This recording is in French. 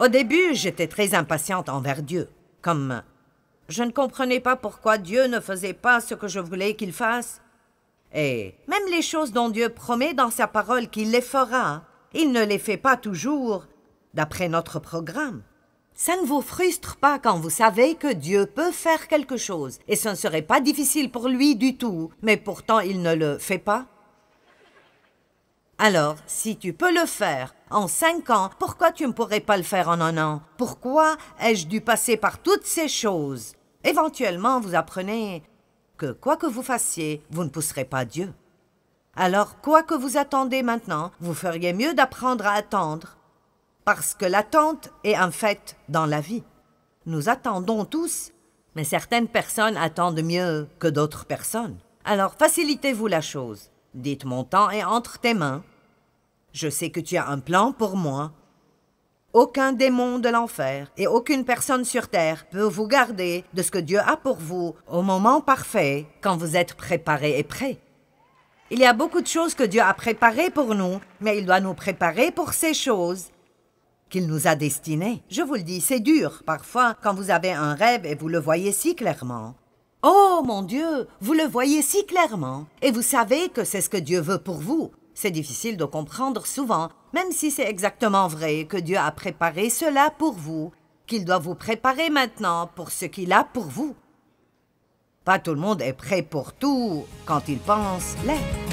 Au début, j'étais très impatiente envers Dieu, comme je ne comprenais pas pourquoi Dieu ne faisait pas ce que je voulais qu'il fasse. Et même les choses dont Dieu promet dans sa parole qu'il les fera, il ne les fait pas toujours d'après notre programme. Ça ne vous frustre pas quand vous savez que Dieu peut faire quelque chose, et ce ne serait pas difficile pour lui du tout, mais pourtant il ne le fait pas Alors, si tu peux le faire, en cinq ans, pourquoi tu ne pourrais pas le faire en un an Pourquoi ai-je dû passer par toutes ces choses Éventuellement, vous apprenez que quoi que vous fassiez, vous ne pousserez pas Dieu. Alors, quoi que vous attendez maintenant, vous feriez mieux d'apprendre à attendre, parce que l'attente est un fait dans la vie. Nous attendons tous, mais certaines personnes attendent mieux que d'autres personnes. Alors, facilitez-vous la chose. Dites mon temps est entre tes mains. Je sais que tu as un plan pour moi. Aucun démon de l'enfer et aucune personne sur terre peut vous garder de ce que Dieu a pour vous au moment parfait, quand vous êtes préparé et prêt. Il y a beaucoup de choses que Dieu a préparées pour nous, mais il doit nous préparer pour ces choses qu'il nous a destinées. Je vous le dis, c'est dur parfois quand vous avez un rêve et vous le voyez si clairement. Oh mon Dieu, vous le voyez si clairement, et vous savez que c'est ce que Dieu veut pour vous. C'est difficile de comprendre souvent, même si c'est exactement vrai que Dieu a préparé cela pour vous, qu'il doit vous préparer maintenant pour ce qu'il a pour vous. Pas tout le monde est prêt pour tout quand il pense l'être.